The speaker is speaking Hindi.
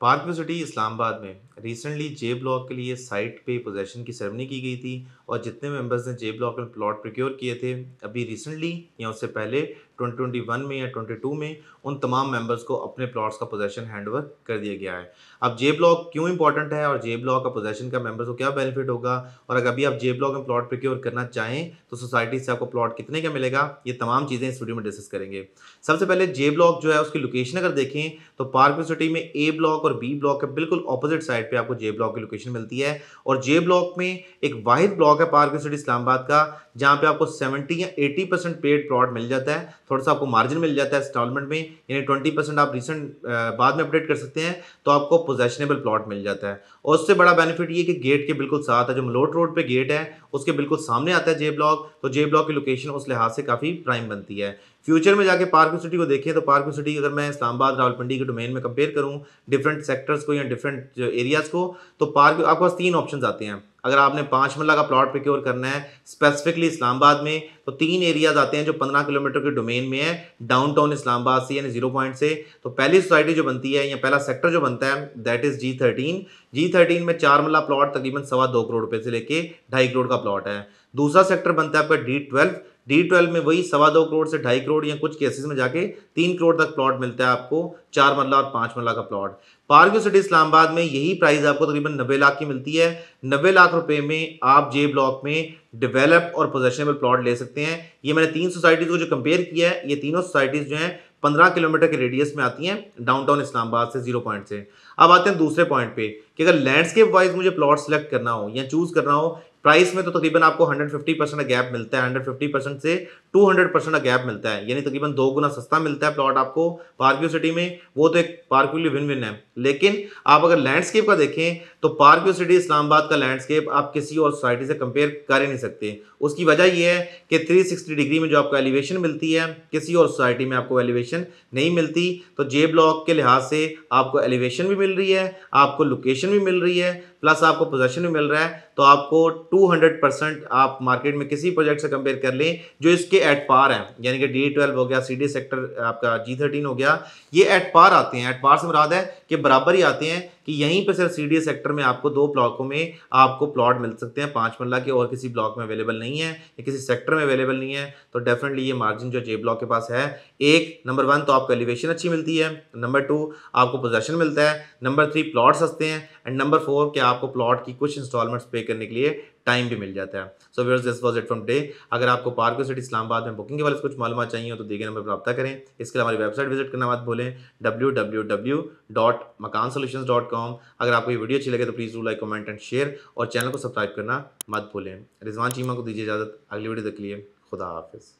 पार्क व्यू सिटी इस्लामाबाद में रिसेंटली जे ब्लॉक के लिए साइट पे पोजेशन की सेरेमनी की गई थी और जितने मेंबर्स ने जे ब्लॉक में प्लॉट प्रिक्योर किए थे अभी रिसेंटली या उससे पहले 2021 में या 22 में उन तमाम मेंबर्स को अपने प्लॉट्स का पोजेशन हैंडओवर कर दिया गया है अब जे ब्लॉक क्यों इंपॉर्टेंट है और जे ब्लॉक का पोजेशन का मेंबर्स को क्या बेनिफिट होगा और अगर अभी आप जे ब्लॉक में प्लॉट प्रिक्योर करना चाहें तो सोसाइटी से आपको प्लॉट कितने का मिलेगा ये तमाम चीज़ें इस वीडियो में डिस्कस करेंगे सबसे पहले जे ब्लॉक जो है उसकी लोकेशन अगर देखें तो पार्क सिटी में ए ब्लॉक और बी ब्लॉक के बिल्कुल अपोजिट साइड पर आपको जे ब्लॉक की लोकेशन मिलती है और जे ब्लॉक में एक वाहिद ब्लॉक है पार्क सिटी इस्लामाबाद का जहाँ पे आपको सेवेंटी या एटी परसेंट पेड प्लॉट मिल जाता है थोड़ा सा आपको मार्जिन मिल जाता है इंस्टॉलमेंट में यानी ट्वेंटी परसेंट आप रिसेंट बाद में अपडेट कर सकते हैं तो आपको पोजेशनेबल प्लॉट मिल जाता है और उससे बड़ा बेनिफिट ये कि गेट के बिल्कुल साथ है जो मलोट रोड पर गेट है उसके बिल्कुल सामने आता है जे ब्लॉक तो जे ब्लॉक की लोकेशन उस लिहाज से काफ़ी प्राइम बनती है फ्यूचर में जाके पार्क सिटी को देखें तो पार्क सिटी अगर मैं इस्लामाबाद रावलपिंडी के डोमेन में कंपेयर करूँ डिफरेंट सेक्टर्स को या डिफरेंट एरियाज़ को तो पार्क आपके पास तीन ऑप्शन आते हैं अगर आपने पाँच मल्ला का प्लॉट प्रिक्योर करना है स्पेसिफिकली इस्लामाबाद में तो तीन एरियाज आते हैं जो पंद्रह किलोमीटर के डोमेन में है डाउनटाउन इस्लामाबाद से यानी जीरो पॉइंट से तो पहली सोसाइटी जो बनती है या पहला सेक्टर जो बनता है that is G thirteen G thirteen में चार मल्ला प्लॉट तकरीबन सवा दो करोड़ रुपये से लेके ढाई करोड़ का प्लॉट है दूसरा सेक्टर बनता है आपका डी ट्वेल्व डी ट्वेल्व में वही सवा दो करोड़ से ढाई करोड़ या कुछ केसेस में जाके तीन करोड़ तक प्लॉट मिलता है आपको चार मरला और पांच मरला का प्लॉट पार्क्यू सिटी इस्लामाबाद में यही प्राइस आपको तकरीबन नब्बे लाख की मिलती है नब्बे लाख रुपए में आप जे ब्लॉक में डेवलप और पोजेशनेबल प्लॉट ले सकते हैं ये मैंने तीन सोसाइटीज़ को जो कंपेयर किया है ये तीनों सोसाइटीज़ जो है पंद्रह किलोमीटर के रेडियस में आती हैं डाउनटाउन इस्लामाबाद से जीरो पॉइंट से अब आते हैं दूसरे पॉइंट पे कि अगर लैंडस्केप वाइज मुझे प्लॉट सेलेक्ट करना हो या चूज करना हो प्राइस में तो तकरीबन आपको 150 परसेंट गैप मिलता है 150 परसेंट से 200 परसेंट का गैप मिलता है यानी तकरीबन दो गुना सस्ता मिलता है प्लॉट आपको पार्क्यू सिटी में वो तो एक पार्क्यू विन विन है लेकिन आप अगर लैंडस्केप का देखें तो पार्क्यू सिटी इस्लामाबाद का लैंडस्केप आप किसी और सोसाइटी से कंपेयर कर ही नहीं सकते उसकी वजह यह है कि थ्री डिग्री में जो आपको एलिवेशन मिलती है किसी और सोसाइटी में आपको एलिवेशन नहीं मिलती तो जे ब्लॉक के लिहाज से आपको एलिवेशन भी मिल रही है आपको लोकेशन भी मिल रही है प्लस आपको पोजेशन भी मिल रहा है तो आपको 200 परसेंट आप मार्केट में किसी प्रोजेक्ट से कंपेयर कर लें जो इसके एट पार हैं यानी कि डी ट्वेल्व हो गया सी सेक्टर आपका जी थर्टीन हो गया ये एट पार आते हैं एट पार से मुराद है कि बराबर ही आते हैं कि यहीं पर सिर्फ सी सेक्टर में आपको दो ब्लॉकों में आपको प्लॉट मिल सकते हैं पाँच मल्ला के और किसी ब्लॉक में अवेलेबल नहीं है या किसी सेक्टर में अवेलेबल नहीं है तो डेफिनेटली ये मार्जिन जो जे ब्लॉक के पास है एक नंबर वन तो आपको एलिवेशन अच्छी मिलती है नंबर टू आपको पोजेशन मिलता है नंबर थ्री प्लॉट सस्ते हैं एंड नंबर फोर कि आपको प्लॉट की कुछ इंस्टॉलमेंट्स पे करने के लिए टाइम भी मिल जाता है so where's this was it from day अगर आपको पार्क सिटी इस्लामाबाद में बुकिंग के वाले कुछ मालूम चाहिए तो गए नंबर पर रब्ता करें इसके लिए हमारी वेबसाइट विजिट करना मत भूलें W W W dot Makaan solution dot com अगर आपको ये वीडियो अच्छी लगे तो please do like comment and share और चैनल को सब्सक्राइब करना मत भूलें रिजवान चीमा को दीजिए इजाज़त अगली वीडियो तक लिए खुदा हाफिज़